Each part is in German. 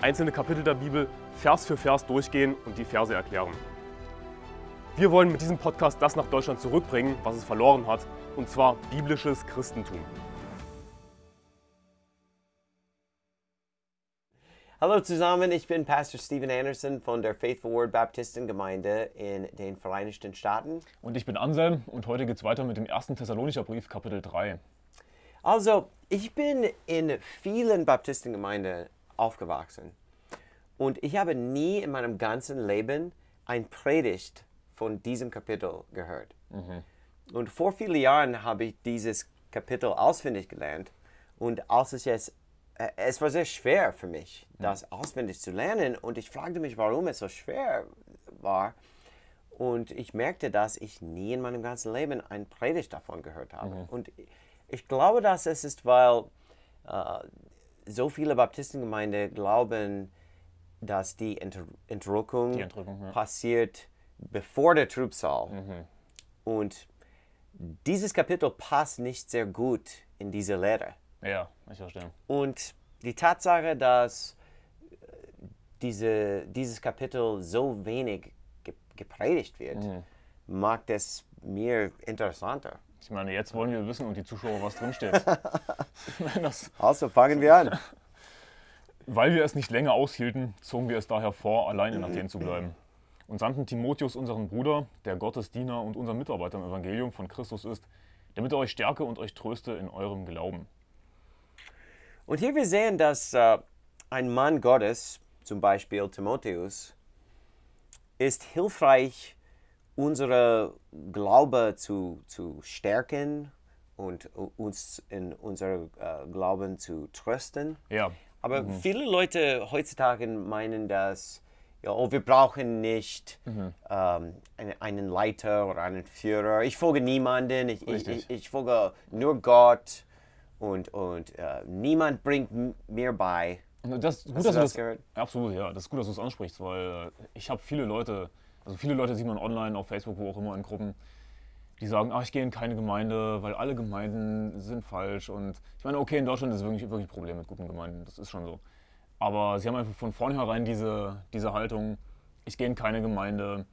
einzelne Kapitel der Bibel Vers für Vers durchgehen und die Verse erklären. Wir wollen mit diesem Podcast das nach Deutschland zurückbringen, was es verloren hat, und zwar biblisches Christentum. Hallo zusammen, ich bin Pastor Steven Anderson von der Faithful Word Baptistengemeinde in den Vereinigten Staaten. Und ich bin Anselm und heute geht es weiter mit dem ersten Thessalonischer Brief, Kapitel 3. Also, ich bin in vielen Baptistengemeinden aufgewachsen. Und ich habe nie in meinem ganzen Leben ein Predigt von diesem Kapitel gehört. Mhm. Und vor vielen Jahren habe ich dieses Kapitel auswendig gelernt. Und als es jetzt, äh, es war sehr schwer für mich, mhm. das auswendig zu lernen. Und ich fragte mich, warum es so schwer war. Und ich merkte, dass ich nie in meinem ganzen Leben ein Predigt davon gehört habe. Mhm. Und ich glaube, dass es ist, weil äh, so viele Baptistengemeinden glauben, dass die, Entrückung, Entrückung ja. passiert bevor der Trübsal. Mhm. Und dieses Kapitel passt nicht sehr gut in diese Lehre. Ja, ich verstehe. Und die Tatsache, dass äh, diese, dieses Kapitel so wenig gepredigt wird, mhm. macht es mir interessanter. Ich meine, jetzt wollen wir wissen und die Zuschauer, was drinsteht. also fangen wir an. Weil wir es nicht länger aushielten, zogen wir es daher vor, allein in Athen zu bleiben. Und sandten Timotheus, unseren Bruder, der Gottes Diener und unser Mitarbeiter im Evangelium von Christus ist, damit er euch stärke und euch tröste in eurem Glauben. Und hier wir sehen, dass äh, ein Mann Gottes, zum Beispiel Timotheus, ist hilfreich unsere Glaube zu, zu stärken und uns in unserem äh, Glauben zu trösten. Ja. Aber mhm. viele Leute heutzutage meinen, dass ja, oh, wir brauchen nicht mhm. ähm, einen, einen, Leiter oder einen Führer. Ich folge niemanden, ich, ich, ich, ich folge nur Gott und, und äh, niemand bringt mir bei. Das, gut, dass du das, das Absolut, ja. Das ist gut, dass du es ansprichst, weil äh, ich habe viele Leute also viele Leute sieht man online, auf Facebook, wo auch immer in Gruppen, die sagen, ah, ich gehe in keine Gemeinde, weil alle Gemeinden sind falsch. Und ich meine, okay, in Deutschland ist wirklich, wirklich ein Problem mit guten Gemeinden, das ist schon so. Aber sie haben einfach von vornherein diese, diese Haltung, ich gehe in keine Gemeinde,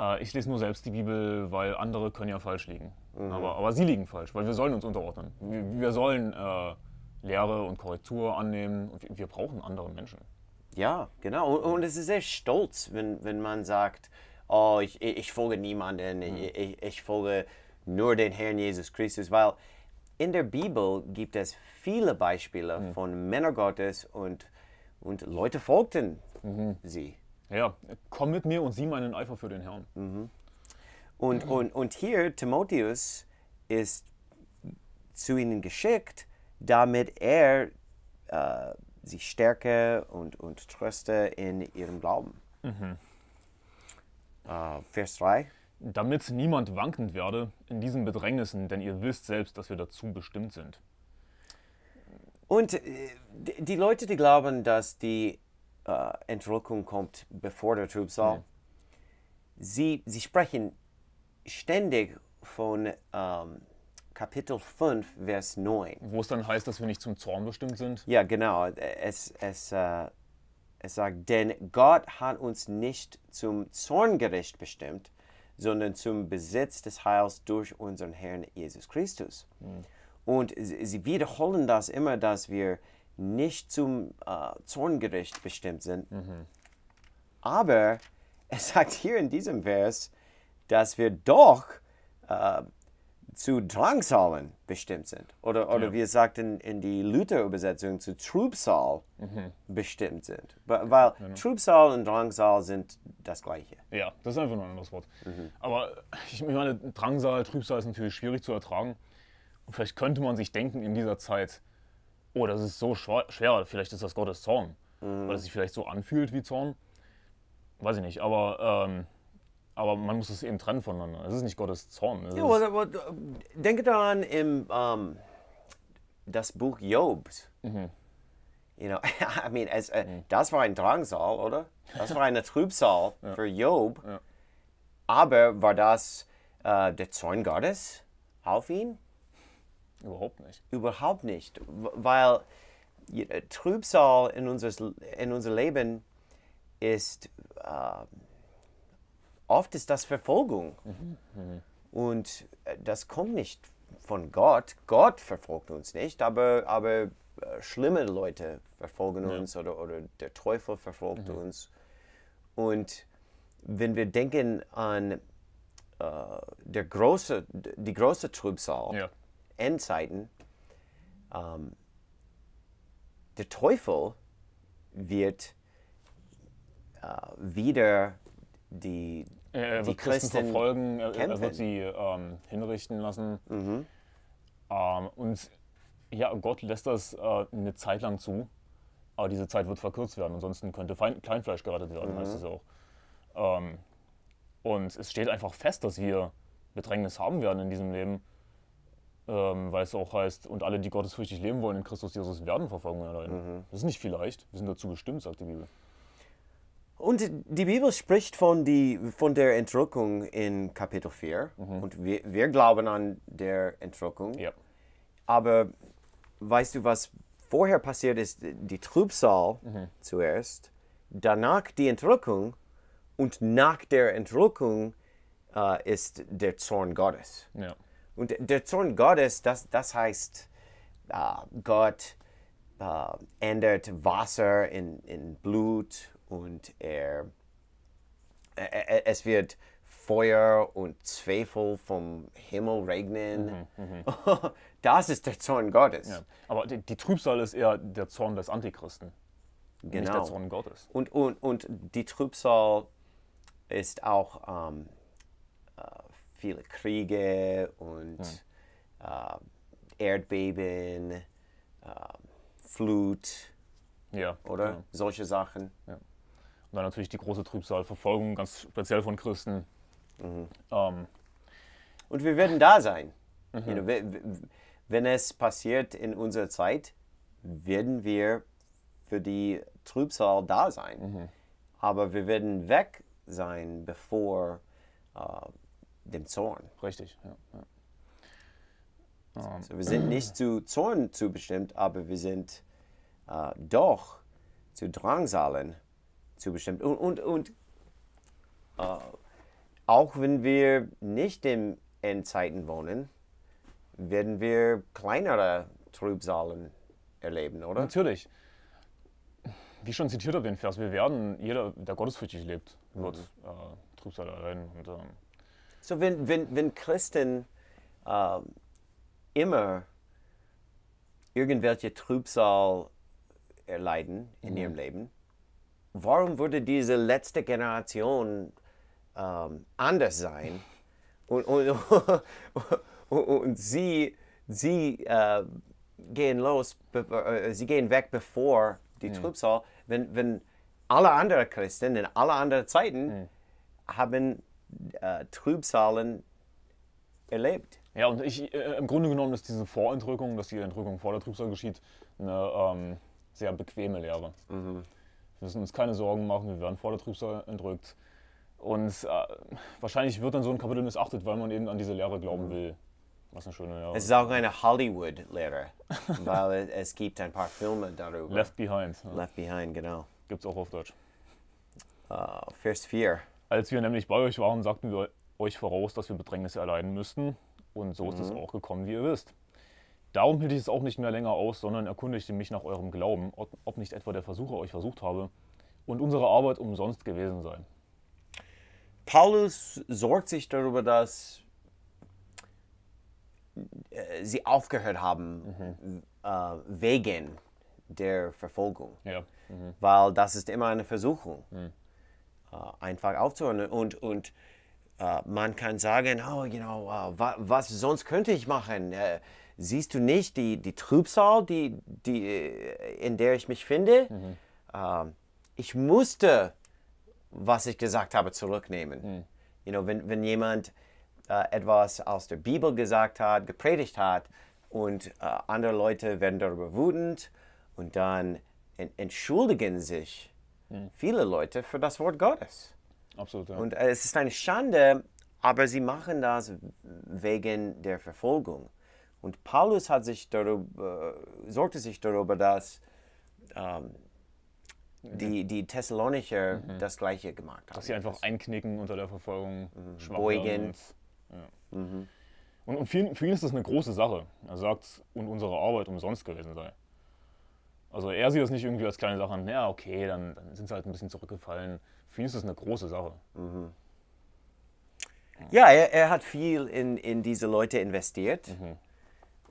äh, ich lese nur selbst die Bibel, weil andere können ja falsch liegen. Mhm. Aber, aber sie liegen falsch, weil wir sollen uns unterordnen. Wir, wir sollen äh, Lehre und Korrektur annehmen und wir, wir brauchen andere Menschen. Ja, genau. Und, und es ist sehr stolz, wenn, wenn man sagt, oh, ich, ich folge niemanden, mhm. ich, ich, folge nur den Herrn Jesus Christus, weil in der Bibel gibt es viele Beispiele mhm. von Männern Gottes und, und Leute folgten mhm. sie. Ja, komm mit mir und sieh meinen Eifer für den Herrn. Mhm. Und, mhm. und, und hier, Timotheus ist zu ihnen geschickt, damit er äh, sich stärke und, und tröste in ihrem Glauben. Mhm. Uh, Vers 3. Damit niemand wankend werde in diesen Bedrängnissen, denn ihr wisst selbst, dass wir dazu bestimmt sind. Und äh, die Leute, die glauben, dass die äh, Entrückung kommt, bevor der Trübsal, mhm. sie, sie sprechen ständig von ähm, Kapitel 5, Vers 9. Wo es dann heißt, dass wir nicht zum Zorn bestimmt sind? Ja, genau. Es, es, äh, es sagt, denn Gott hat uns nicht zum Zorngericht bestimmt, sondern zum Besitz des Heils durch unseren Herrn Jesus Christus. Hm. Und sie wiederholen das immer, dass wir nicht zum äh, Zorngericht bestimmt sind. Mhm. Aber es sagt hier in diesem Vers, dass wir doch äh, zu Drangsalen bestimmt sind. Oder, oder ja. wie es sagt in, in die Luther-Übersetzung, zu Trübsal mhm. bestimmt sind. Weil genau. Trübsal und Drangsal sind das Gleiche. Ja, das ist einfach nur ein anderes Wort. Mhm. Aber ich meine, Drangsal, Trübsal ist natürlich schwierig zu ertragen. Und vielleicht könnte man sich denken in dieser Zeit, oh, das ist so schwer, vielleicht ist das Gottes Zorn. Mhm. Weil es sich vielleicht so anfühlt wie Zorn. Weiß ich nicht, aber ähm, aber man muss es eben trennen voneinander. Es ist nicht Gottes Zorn. Ja, aber, denke daran im um, ähm, das Buch Jobs. Mhm. You know, I mean, es, mhm. das war ein Drangsal, oder? Das war eine Trübsal ja. für Job. Ja. Aber war das äh, der Zorn Gottes auf ihn? Überhaupt nicht. Überhaupt nicht, weil äh, Trübsal in, unseres, in unser Leben ist. Äh, oft ist das Verfolgung. Mhm. Und äh, das kommt nicht von Gott. Gott verfolgt uns nicht, aber, aber äh, schlimme Leute verfolgen ja. uns oder, oder der Teufel verfolgt mhm. uns. Und wenn wir denken an äh, der große, die große Trübsal, ja. Endzeiten, ähm, der Teufel wird äh, wieder die, er, die Christen, verfolgen, er, er, wird sie ähm, hinrichten lassen. Mhm. Ähm, und ja, Gott lässt das äh, eine Zeit lang zu, aber diese Zeit wird verkürzt werden. Ansonsten könnte Fein Kleinfleisch gerettet werden, mhm. heißt es auch. Ähm, und es steht einfach fest, dass wir Bedrängnis haben werden in diesem Leben, ähm, weil es auch heißt, und alle, die gottesfürchtig leben wollen in Christus Jesus, werden Verfolgung erleiden. Mhm. Das ist nicht vielleicht, wir sind dazu bestimmt, sagt die Bibel. Und die Bibel spricht von, die, von der Entrückung in Kapitel 4. Mhm. Und wir, wir, glauben an der Entrückung. Ja. Aber weißt du, was vorher passiert ist? Die Trübsal mhm. zuerst, danach die Entrückung und nach der Entrückung äh, ist der Zorn Gottes. Ja. Und der Zorn Gottes, das, das heißt, äh, Gott äh, ändert Wasser in, in Blut und er, äh, er, e, e, es wird Feuer und Zweifel vom Himmel regnen. Mhm, mh. Das ist der Zorn Gottes. Ja. Aber die, die, Trübsal ist eher der Zorn des Antichristen, genau. nicht der genau. Zorn Gottes. Und, und, und die Trübsal ist auch ähm, äh, viele Kriege und mhm. äh, Erdbeben, äh, Flut ja, oder ja. solche Sachen. Ja. Und dann natürlich die große Trübsal, Verfolgung, ganz speziell von Christen. Mhm. Ähm. Und wir werden da sein. Mhm. You know, wenn es passiert in unserer Zeit, werden wir für die Trübsal da sein. Mhm. Aber wir werden weg sein, bevor äh, dem Zorn. Richtig, ja. ja. Ähm. So, wir sind nicht zu Zorn zu bestimmt, aber wir sind äh, doch zu Drangsalen zugestimmt. Und, und, und uh, auch wenn wir nicht in Endzeiten wohnen, werden wir kleinere Trübsalen erleben, oder? Natürlich. Wie schon zitiert habe den Vers, wir werden, jeder, der gottesfürchtig lebt, wird mhm. äh, Trübsal erleiden. Und, ähm so, wenn, wenn, wenn Christen äh, immer irgendwelche Trübsal erleiden in mhm. ihrem Leben, warum würde diese letzte Generation ähm, anders sein und, und, und, und sie, sie äh, gehen los, äh, sie gehen weg, bevor die ja. Mhm. Trübsal, wenn, wenn alle anderen Christen in alle anderen Zeiten ja. Mhm. haben äh, Trübsalen erlebt. Ja, und ich, äh, im Grunde genommen ist diese Vorentrückung, dass die Entrückung vor der Trübsal geschieht, eine ähm, sehr bequeme Lehre. Mhm. Wir müssen uns keine Sorgen machen, wir werden vor der Trübsal entrückt. Und äh, wahrscheinlich wird dann so ein Kapitel missachtet, weil man eben an diese Lehre glauben mhm. will. Was eine schöne Lehre. Es ist auch eine Hollywood-Lehre, weil es gibt ein paar Filme darüber. Left Behind. Ja. Left Behind, genau. Gibt es auch auf Deutsch. Uh, Vers 4. Als wir nämlich bei euch waren, sagten wir euch voraus, dass wir Bedrängnisse erleiden müssten. Und so ist mhm. es auch gekommen, wie ihr wisst. Darum hielt ich es auch nicht mehr länger aus, sondern erkundigte mich nach eurem Glauben, ob nicht etwa der Versucher euch versucht habe und unsere Arbeit umsonst gewesen sei. Paulus sorgt sich darüber, dass äh, sie aufgehört haben mhm. äh, wegen der Verfolgung, ja. mhm. weil das ist immer eine Versuchung, mhm. äh, einfach aufzuhören und und äh, man kann sagen, oh, you know, äh, was sonst könnte ich machen? Äh, siehst du nicht die, die Trübsal, die, die, äh, in der ich mich finde? Mhm. Ähm, ich musste, was ich gesagt habe, zurücknehmen. Mhm. You know, wenn, wenn jemand äh, etwas aus der Bibel gesagt hat, gepredigt hat und äh, andere Leute werden darüber wütend und dann en entschuldigen sich mhm. viele Leute für das Wort Gottes. Absolut. Ja. Und äh, es ist eine Schande, aber sie machen das wegen der Verfolgung. Und Paulus hat sich darüber, äh, sorgte sich darüber, dass ähm, die, mhm. die Thessalonicher mhm. das Gleiche gemacht haben. Dass sie einfach einknicken unter der Verfolgung, mhm. beugen. Ja. Mhm. Und, und für, ihn, für ihn ist das eine große Sache. Er sagt, und unsere Arbeit umsonst gewesen sei. Also er sieht das nicht irgendwie als kleine Sache an, ja, okay, dann, dann sind sie halt ein bisschen zurückgefallen. Für ihn ist das eine große Sache. Mhm. Ja, er, er, hat viel in, in diese Leute investiert. Mhm.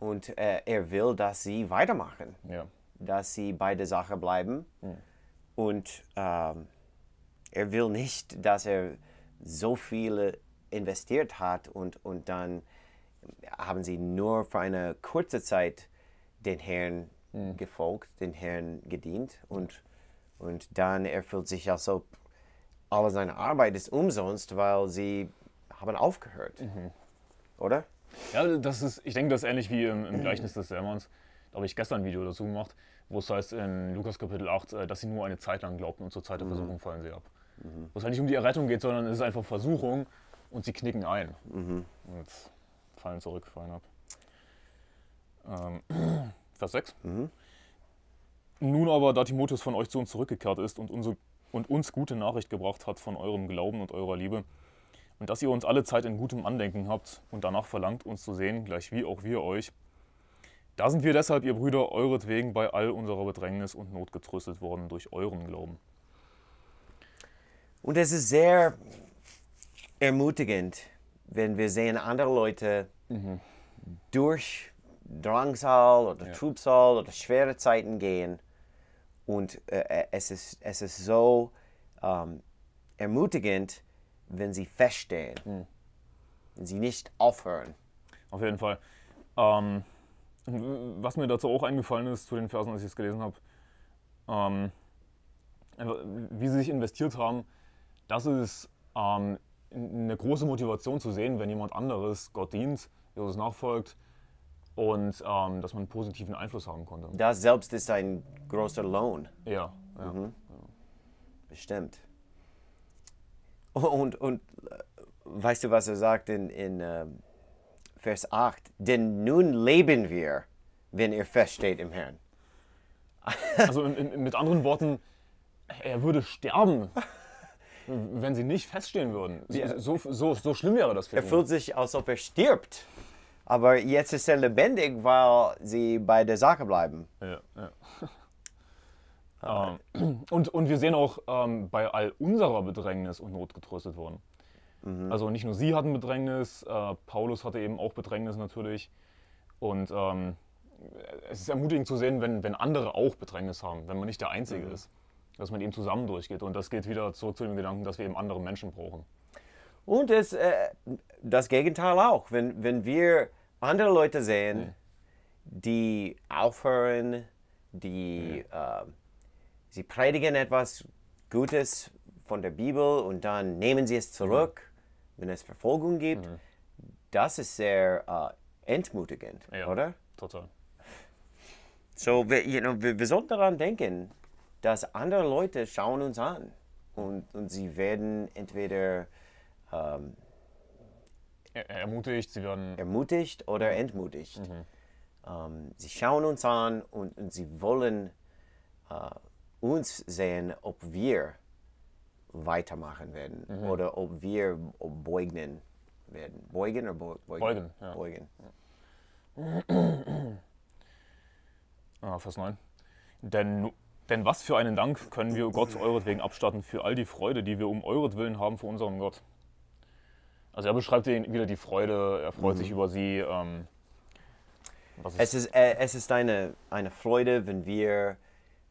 Und äh, er will, dass sie weitermachen, ja. dass sie bei der Sache bleiben. Mhm. Und ähm, er will nicht, dass er so viele investiert hat und, und dann haben sie nur für eine kurze Zeit den Herrn mhm. gefolgt, den Herrn gedient und, und dann erfüllt sich ja so, alle seine Arbeit ist umsonst, weil sie haben aufgehört. Mhm. Oder? Ja, das ist, ich denke, das ist ähnlich wie im, im Gleichnis des Sermons. Da habe ich gestern ein Video dazu gemacht, wo es heißt in Lukas Kapitel 8, äh, dass sie nur eine Zeit lang glaubten und zur Zeit der mhm. Versuchung fallen sie ab. Mhm. Wo es halt nicht um die Errettung geht, sondern es ist einfach Versuchung und sie knicken ein. Mhm. Und fallen zurück, fallen ab. Ähm, Vers 6. Mhm. Nun aber, da Timotheus von euch zu uns zurückgekehrt ist und, unsere, und uns gute Nachricht gebracht hat von eurem Glauben und eurer Liebe, und dass ihr uns alle Zeit in gutem Andenken habt und danach verlangt, uns zu sehen, gleich wie auch wir euch. Da sind wir deshalb, ihr Brüder, euretwegen bei all unserer Bedrängnis und Not getröstet worden durch euren Glauben. Und es ist sehr ermutigend, wenn wir sehen, andere Leute mhm. durch Drangsal oder ja. Trübsal oder schwere Zeiten gehen. Und äh, äh, es, ist, es ist so ähm, ermutigend, wenn sie feststehen, hm. wenn sie nicht aufhören. Auf jeden Fall. Ähm, was mir dazu auch eingefallen ist, zu den Versen, als ich es gelesen habe, ähm, wie sie sich investiert haben, das ist ähm, eine große Motivation zu sehen, wenn jemand anderes Gott dient, Jesus nachfolgt und ähm, dass man einen positiven Einfluss haben konnte. Das selbst ist ein großer Lohn. Ja, ja. Mhm. ja. bestimmt. Und, und äh, weißt du, was er sagt in, in äh, Vers 8? Denn nun leben wir, wenn ihr feststeht im Herrn. also in, in, mit anderen Worten, er würde sterben, wenn sie nicht feststehen würden. So, so, so, schlimm wäre das für ihn. Er fühlt sich, als ob er stirbt. Aber jetzt ist er lebendig, weil sie bei der Sache bleiben. Ja, ja. Ja. Ah. Ähm, und, und wir sehen auch ähm, bei all unserer Bedrängnis und Not getröstet worden. Mhm. Also nicht nur sie hatten Bedrängnis, äh, Paulus hatte eben auch Bedrängnis natürlich. Und ähm, es ist ermutigend zu sehen, wenn, wenn andere auch Bedrängnis haben, wenn man nicht der Einzige mhm. ist, dass man eben zusammen durchgeht. Und das geht wieder zurück zu dem Gedanken, dass wir eben andere Menschen brauchen. Und es, äh, das Gegenteil auch. Wenn, wenn wir andere Leute sehen, mhm. die aufhören, die ja. äh, sie predigen etwas Gutes von der Bibel und dann nehmen sie es zurück, mhm. wenn es Verfolgung gibt. Mhm. Das ist sehr äh, entmutigend, ja, oder? Total. So, wir, you know, wir, wir, sollten daran denken, dass andere Leute schauen uns an und, und sie werden entweder ähm, er, ermutigt, sie werden ermutigt oder mhm. entmutigt. Mhm. Ähm, sie schauen uns an und, und sie wollen äh, uns sehen, ob wir weitermachen werden mhm. oder ob wir beugnen werden. Beugen oder beugen? Beugen. Ja. beugen. ah, Vers 9. Denn, denn was für einen Dank können wir Gott euretwegen abstatten für all die Freude, die wir um euretwillen haben vor unserem Gott. Also er beschreibt wieder die Freude, er freut mhm. sich über sie. Ähm, ist es, ist, äh, es ist eine, eine Freude, wenn wir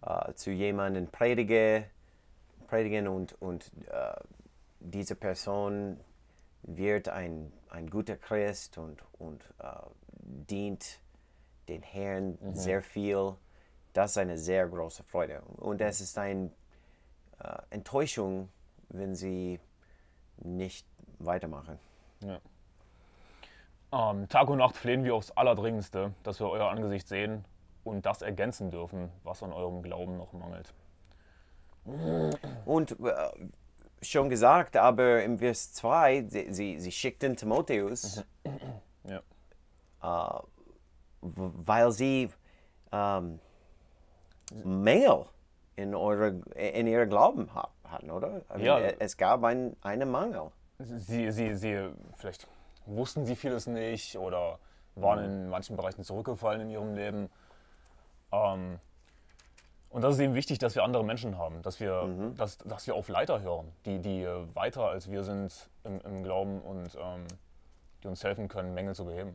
äh, zu jemandem predige, predigen und, und äh, diese Person wird ein, ein guter Christ und, und äh, dient den Herrn mhm. sehr viel. Das ist eine sehr große Freude. Und es ist eine äh, Enttäuschung, wenn sie nicht weitermachen. Ja. Um, ähm, Tag und Nacht flehen wir aufs Allerdringendste, dass wir euer Angesicht sehen und das ergänzen dürfen, was an eurem Glauben noch mangelt. Und äh, schon gesagt, aber im Vers 2, sie, sie, sie schickten Timotheus, mhm. ja. äh, weil sie ähm, Mängel in, eure, in ihrem Glauben hatten, oder? I mean, ja. E-, es gab ein, einen Mangel. Sie, sie, sie, vielleicht wussten sie vieles nicht oder waren mhm. in manchen Bereichen zurückgefallen in ihrem Leben. Ähm, und das ist eben wichtig, dass wir andere Menschen haben, dass wir, mhm. dass, dass wir auf Leiter hören, die, die äh, weiter als wir sind im, im Glauben und ähm, die uns helfen können, Mängel zu beheben.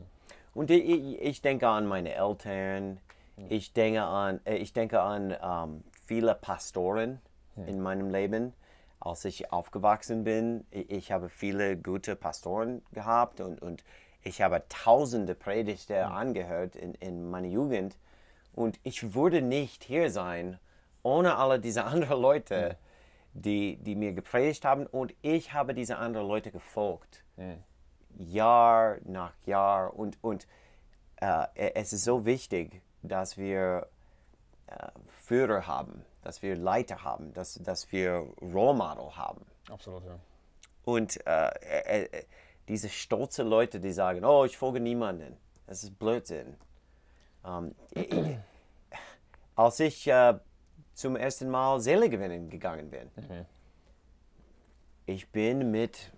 Und ich, ich denke an meine Eltern, mhm. ich denke an, äh, ich denke an um, ähm, viele Pastoren mhm. in meinem Leben. Als ich aufgewachsen bin, ich, habe viele gute Pastoren gehabt und, und ich habe tausende Predigte hm. angehört in, in meiner Jugend. Und ich würde nicht hier sein ohne alle diese anderen Leute, mhm. die, die mir gepredigt haben. Und ich habe diese anderen Leute gefolgt. Mhm. Jahr nach Jahr. Und, und äh, e-, es ist so wichtig, dass wir äh, Führer haben, dass wir Leiter haben, dass, dass wir Role Model haben. Absolut, ja. Und äh, e-, e-, diese stolzen Leute, die sagen, oh, ich folge niemanden. Das ist Blödsinn. Ähm, als ich äh, zum ersten Mal Seele gewinnen gegangen bin, mhm. ich bin mit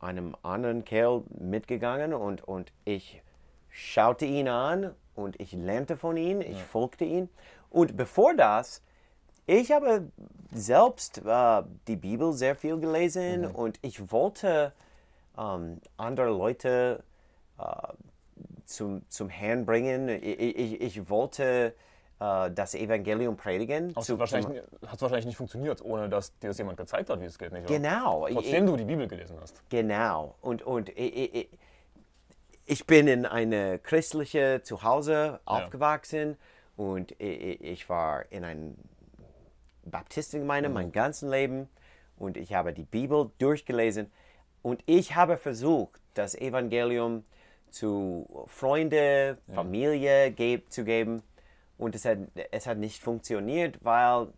einem anderen Kerl mitgegangen und, und ich schaute ihn an und ich lernte von ihm, ich ja. folgte ihm. Und bevor das, ich habe selbst äh, die Bibel sehr viel gelesen mhm. und ich wollte ähm, andere Leute äh, zum, zum Herrn bringen. Ich, ich, ich wollte äh, das Evangelium predigen. Hat es wahrscheinlich, wahrscheinlich nicht funktioniert, ohne dass dir das jemand gezeigt hat, wie es geht. Nicht, genau. Trotzdem ich, du die Bibel gelesen hast. Genau. Und, und ich, ich bin in eine christliche Zuhause aufgewachsen ja. und ich war in einer Baptistengemeinde mhm. mein ganzes Leben und ich habe die Bibel durchgelesen und ich habe versucht, das Evangelium zu zu Freunde, Familie zu geben. Und es hat, es hat nicht funktioniert, weil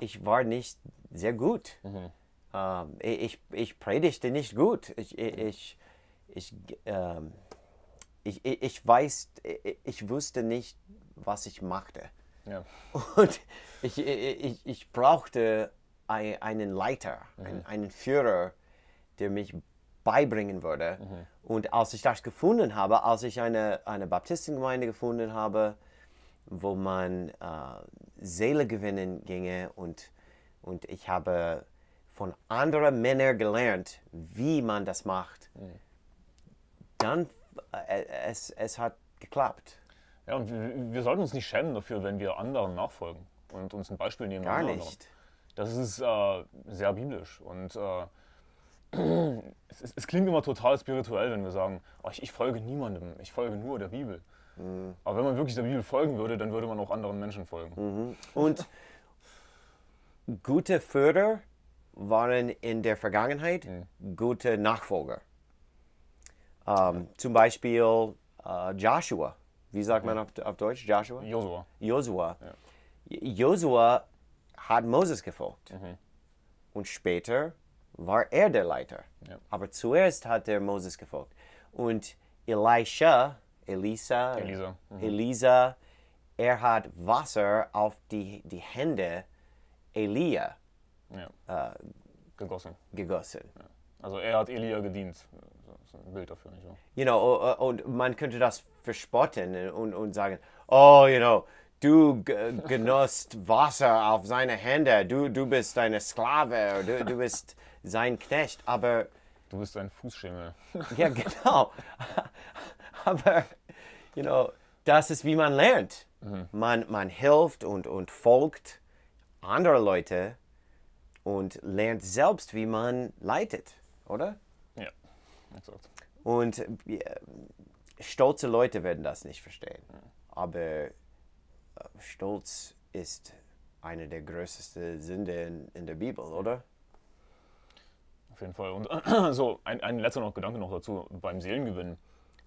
ich war nicht sehr gut. Mhm. Ähm, ich, ich predigte nicht gut. Ich, mhm. ich, ich, ähm, ich, ich, weiß, ich wusste nicht, was ich machte. Ja. Und ich, ich, ich brauchte einen Leiter, einen, mhm. einen Führer, der mich beibringen würde. Mhm. Und als ich das gefunden habe, als ich eine, eine Baptistengemeinde gefunden habe, wo man äh, Seele gewinnen ginge und, und ich habe von anderen Männern gelernt, wie man das macht, mhm. dann äh, es, es hat geklappt. Ja, und wir, wir, sollten uns nicht schämen dafür, wenn wir anderen nachfolgen und uns ein Beispiel nehmen. Gar nicht. Das ist äh, sehr biblisch und äh, es, es, es, klingt immer total spirituell, wenn wir sagen, oh, ich, ich, folge niemandem, ich folge nur der Bibel. Mhm. Aber wenn man wirklich der Bibel folgen würde, dann würde man auch anderen Menschen folgen. Mhm. Und gute Förder waren in der Vergangenheit mhm. gute Nachfolger. Ähm, zum Beispiel äh, Joshua. Wie sagt man mhm. auf, auf Deutsch? Joshua? Joshua. Josua. Ja. Josua hat Moses gefolgt. Mhm. Und später war er der Leiter. Ja. Aber zuerst hat er Moses gefolgt. Und Elisha, Elisa, Elisa. Mhm. Elisa er hat Wasser auf die, die Hände Elia ja. äh, gegossen. gegossen. Ja. Also er hat Elia gedient. Das ist ein Bild dafür, nicht wahr? You know, und man könnte das verspotten und, und sagen, oh, you know, du genossst Wasser auf seine Hände, du, du bist eine Sklave, du, du bist sein Knecht, aber. Du bist ein Fußschimmel. ja, genau. aber, you know, das ist wie man lernt. Mhm. Man, man hilft und, und folgt anderen Leute und lernt selbst, wie man leitet, oder? Ja, exakt. Und äh, stolze Leute werden das nicht verstehen. Aber äh, Stolz ist eine der größten Sünden in, in der Bibel, oder? Auf jeden Fall. Und so ein, ein letzter noch Gedanke noch dazu beim Seelengewinn.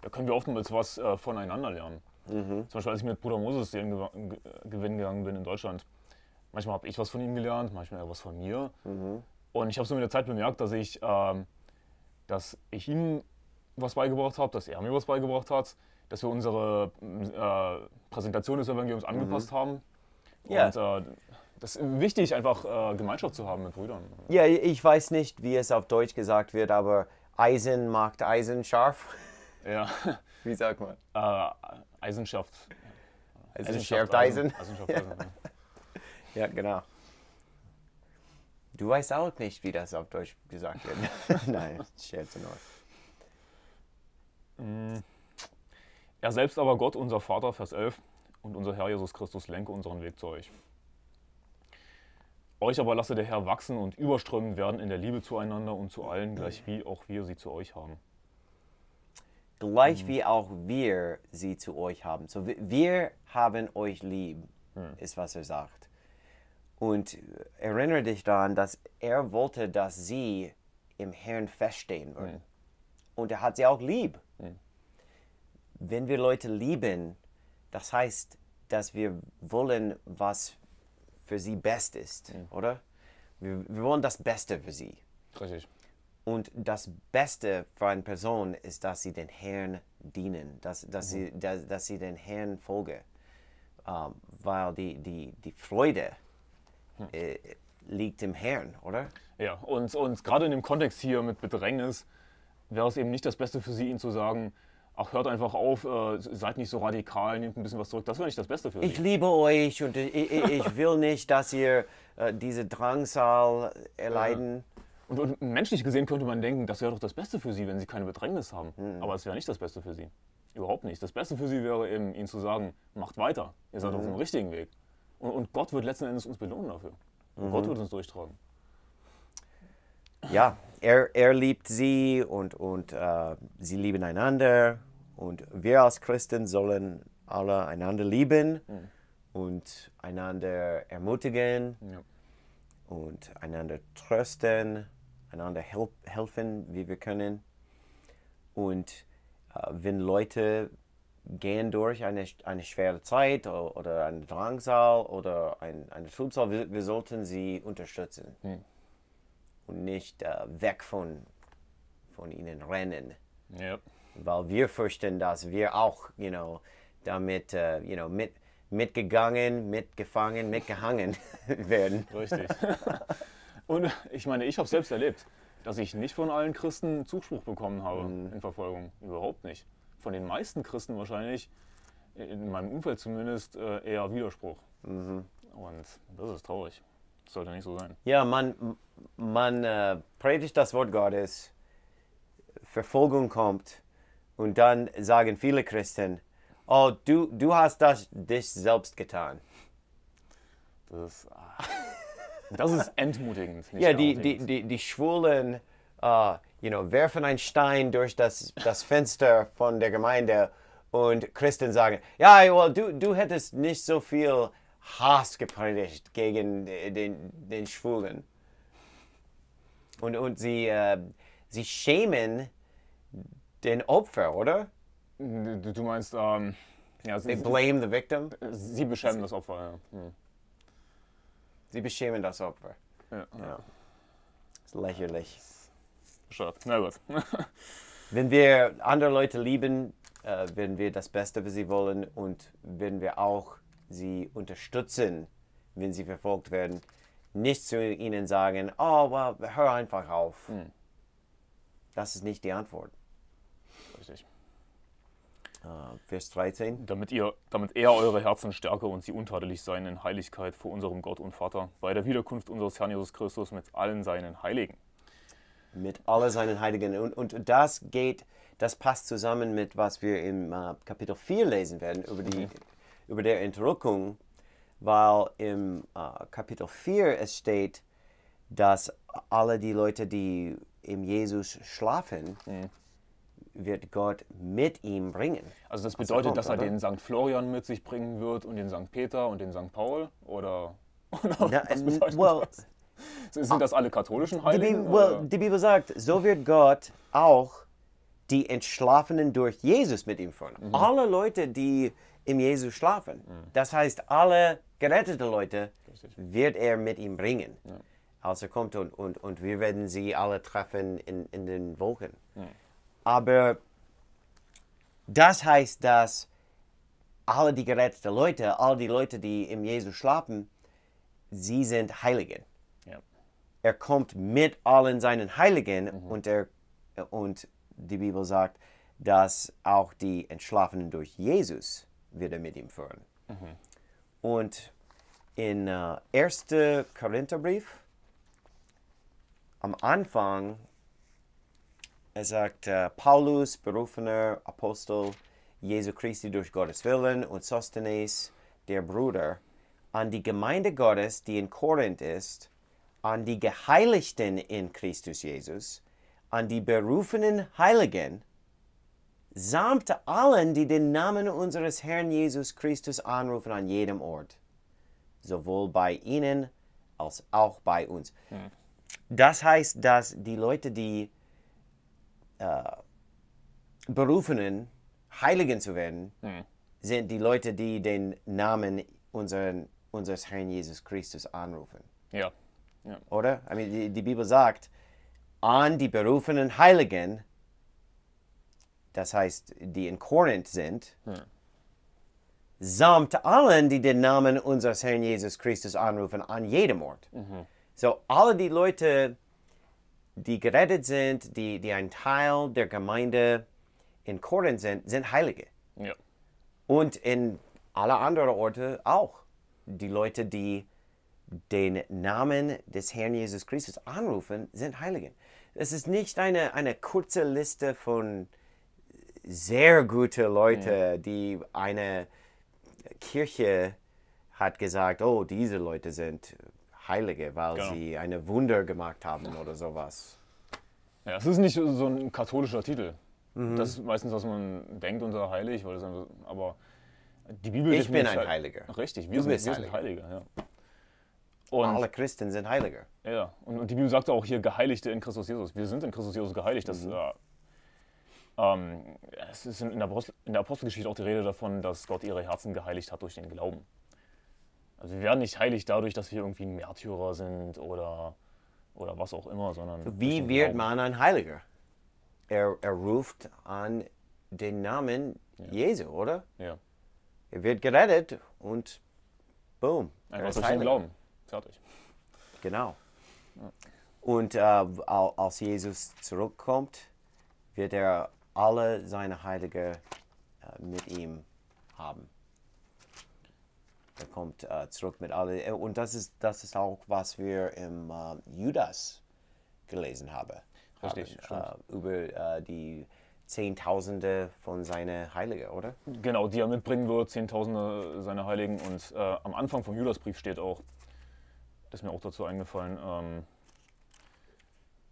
Da können wir oftmals was äh, voneinander lernen. Mhm. Zum Beispiel, als ich mit Bruder Moses Seelengewinn gegangen bin in Deutschland. Manchmal habe ich was von ihm gelernt, manchmal er was von mir. Mhm. Und ich habe so mit der Zeit bemerkt, dass ich, ähm, dass ich ihm was beigebracht habe, dass er mir was beigebracht hat, dass wir unsere äh, Präsentation des Evangeliums mhm. angepasst mhm. haben. Ja. Und, äh, das ist wichtig, einfach äh, Gemeinschaft zu haben mit Brüdern. Ja, ich weiß nicht, wie es auf Deutsch gesagt wird, aber Eisen macht Eisen scharf. Ja. Wie sagt man? Äh, Eisenschaft. Eisen schärft Eisen. Eisen. Eisen. Eisen. ja, genau. Du weißt auch nicht, wie das auf Deutsch gesagt wird. Nein, scherze nur. Er mm. selbst aber Gott, unser Vater, Vers 11, und unser Herr Jesus Christus lenke unseren Weg zu euch. Euch aber lasse der Herr wachsen und überströmen werden in der Liebe zueinander und zu allen, gleich wie auch wir sie zu euch haben. Gleich mhm. wie auch wir sie zu euch haben. So, wir haben euch lieb, mhm. ist was er sagt. Und erinnere dich daran, dass er wollte, dass sie im Herrn feststehen würden. Mhm. Und er hat sie auch lieb. Mhm. Wenn wir Leute lieben, das heißt, dass wir wollen, was für sie best ist, mhm. oder? Wir, wir, wollen das Beste für sie. Richtig. Und das Beste für eine Person ist, dass sie den Herrn dienen, dass, dass, mhm. sie, dass, dass sie den Herrn folgen. Um, ähm, weil die, die, die Freude mhm. äh, liegt im Herrn, oder? Ja, und, und gerade in dem Kontext hier mit Bedrängnis wäre es eben nicht das Beste für sie, ihnen zu sagen, ach, hört einfach auf, äh, seid nicht so radikal, nehmt ein bisschen was zurück. Das wäre nicht das Beste für euch. Ich liebe euch und ich, ich will nicht, dass ihr äh, diese Drangsal erleiden. Ja. Und, und, menschlich gesehen könnte man denken, das wäre doch das Beste für sie, wenn sie keine Bedrängnis haben. Mhm. Aber es wäre nicht das Beste für sie. Überhaupt nicht. Das Beste für sie wäre eben, ihnen zu sagen, macht weiter, ihr seid mhm. auf dem richtigen Weg. Und, und, Gott wird letzten Endes uns belohnen dafür. Mhm. Gott wird uns durchtragen. Ja, er, er liebt sie und, und äh, sie lieben einander und wir als Christen sollen alle einander lieben mhm. und einander ermutigen ja. und einander trösten, einander help, helfen, wie wir können. Und äh, wenn Leute gehen durch eine, eine schwere Zeit oder, eine Drangsal oder ein, eine Trübsal, wir, wir, sollten sie unterstützen mhm. und nicht äh, weg von, von ihnen rennen. Ja weil wir fürchten, dass wir auch, you know, damit, uh, you know, mit, mitgegangen, mitgefangen, mitgehangen werden. Richtig. Und ich meine, ich habe selbst erlebt, dass ich nicht von allen Christen Zuspruch bekommen habe mhm. in Verfolgung. Überhaupt nicht. Von den meisten Christen wahrscheinlich, in meinem Umfeld zumindest, äh, eher Widerspruch. Mhm. Und das ist traurig. Das sollte nicht so sein. Ja, man, man äh, predigt das Wort Gottes, Verfolgung kommt und dann sagen viele Christen, oh, du, du hast das dich selbst getan. Das ist, ah. das ist entmutigend. ja, die, die, die, die Schwulen uh, you know, werfen einen Stein durch das, das Fenster von der Gemeinde und Christen sagen, ja, well, du, du hättest nicht so viel Hass gepredigt gegen äh, den, den Schwulen. Und, und sie, äh, sie schämen den Opfer, oder? Du, du meinst, ähm, ja, sie, They blame the victim? Sie beschämen das Opfer, ja. Hm. Sie beschämen das Opfer. Ja. ja. Ist lächerlich. Schade. Na gut. wenn wir andere Leute lieben, äh, wenn wir das Beste für sie wollen und wenn wir auch sie unterstützen, wenn sie verfolgt werden, nicht zu ihnen sagen, oh, well, hör einfach auf. Hm. Das ist nicht die Antwort. Äh, Vers 13. Damit, ihr, damit er eure Herzen stärke und sie untadelig sein in Heiligkeit vor unserem Gott und Vater, bei der Wiederkunft unseres Herrn Jesus Christus mit allen seinen Heiligen. Mit allen seinen Heiligen. Und, und das geht, das passt zusammen mit, was wir im äh, Kapitel 4 lesen werden, über, die, mhm. über der Entrückung, weil im äh, Kapitel 4 es steht, dass alle die Leute, die im Jesus schlafen, mhm wird Gott mit ihm bringen. Also das bedeutet, kommt, dass er oder? den St. Florian mit sich bringen wird und den St. Peter und den St. Paul oder, oder Na, was bedeutet well, das? Sind das alle katholischen Heiligen? Die Bibel, well, die Bibel sagt, so wird Gott auch die Entschlafenen durch Jesus mit ihm führen. Mhm. Alle Leute, die im Jesus schlafen, mhm. das heißt, alle gerettete Leute wird er mit ihm bringen. Ja. er also kommt und, und, und wir werden sie alle treffen in, in den Wolken. Mhm. Aber das heißt, dass alle die geretteten Leute, all die Leute, die im Jesus schlafen, sie sind Heiligen. Ja. Er kommt mit allen seinen Heiligen mhm. und, er, und die Bibel sagt, dass auch die Entschlafenen durch Jesus wieder mit ihm führen. Mhm. Und in äh, 1. Korintherbrief, am Anfang er sagt, äh, Paulus, berufener Apostel Jesu Christi durch Gottes Willen und Sostenes, der Bruder, an die Gemeinde Gottes, die in Korinth ist, an die Geheiligten in Christus Jesus, an die berufenen Heiligen, samt allen, die den Namen unseres Herrn Jesus Christus anrufen an jedem Ort, sowohl bei ihnen als auch bei uns. Hm. Das heißt, dass die Leute, die äh, Berufenen, Heiligen zu werden, mhm. sind die Leute, die den Namen unseren, unseres Herrn Jesus Christus anrufen. Ja. ja. Oder? I mean, die, die Bibel sagt, an die berufenen Heiligen, das heißt, die in Korinth sind, mhm. samt allen, die den Namen unseres Herrn Jesus Christus anrufen, an jedem Ort. Mhm. So, alle die Leute, die gerettet sind, die, die ein Teil der Gemeinde in Korinth sind, sind Heilige. Ja. Und in alle anderen Orte auch. Die Leute, die den Namen des Herrn Jesus Christus anrufen, sind Heilige. Es ist nicht eine, eine kurze Liste von sehr guten Leuten, ja. die eine Kirche hat gesagt, oh, diese Leute sind Heilige, weil genau. sie eine Wunder gemacht haben oder sowas. Ja, es ist nicht so ein katholischer Titel. Mhm. Das ist meistens, was man denkt unter heilig, weil das einfach, aber die Bibel Ich bin ein halt, Heiliger. Richtig, wir, sind, wir sind, Heilige. Ja. Und Alle Christen sind Heilige. Ja, und, und, die Bibel sagt auch hier Geheiligte in Christus Jesus. Wir sind in Christus Jesus geheiligt. Das, mhm. äh, ähm, es ist in der, Apostel, in der Apostelgeschichte auch die Rede davon, dass Gott ihre Herzen geheiligt hat durch den Glauben. Also wir werden nicht heilig dadurch, dass wir irgendwie ein Märtyrer sind oder, oder was auch immer, sondern... Wie wird man ein Heiliger? Er, er ruft an den Namen ja. Jesu, oder? Ja. Er wird gerettet und boom. Einfach durch den Glauben. Fertig. Genau. Und äh, als Jesus zurückkommt, wird er alle seine Heilige äh, mit ihm haben. Er kommt äh, zurück mit alle. Äh, und das ist, das ist auch, was wir im äh, Judas gelesen habe, Richtig, haben. Äh, über die Zehntausende von seinen Heiligen, oder? Genau, die er mitbringen wird, Zehntausende seiner Heiligen. Und äh, am Anfang vom Judasbrief steht auch, das ist mir auch dazu eingefallen, ähm,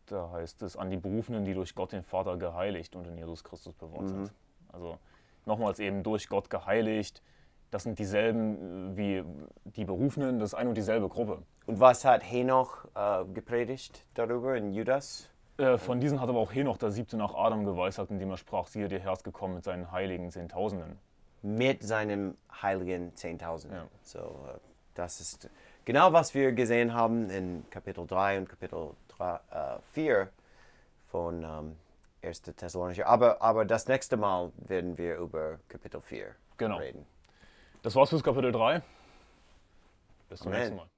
da heißt es, an die Berufenen, die durch Gott den Vater geheiligt und in Jesus Christus bewahrt mhm. sind. Also nochmals eben durch Gott geheiligt, das sind dieselben äh, wie die Berufenen, das ist eine und dieselbe Gruppe. Und was hat Henoch äh, gepredigt darüber in Judas? Äh, von diesen hat aber auch Henoch der Siebte nach Adam geweissagt, indem er sprach, siehe, der Herr ist gekommen mit seinen heiligen Zehntausenden. Mit seinem heiligen Zehntausenden. Ja. So, äh, das ist genau, was wir gesehen haben in Kapitel 3 und Kapitel 3, 4 äh, von ähm, 1. Thessalonicher. Aber, aber das nächste Mal werden wir über Kapitel 4 genau. reden. Genau. Das war's fürs Kapitel 3. Bis zum Amen. nächsten Mal.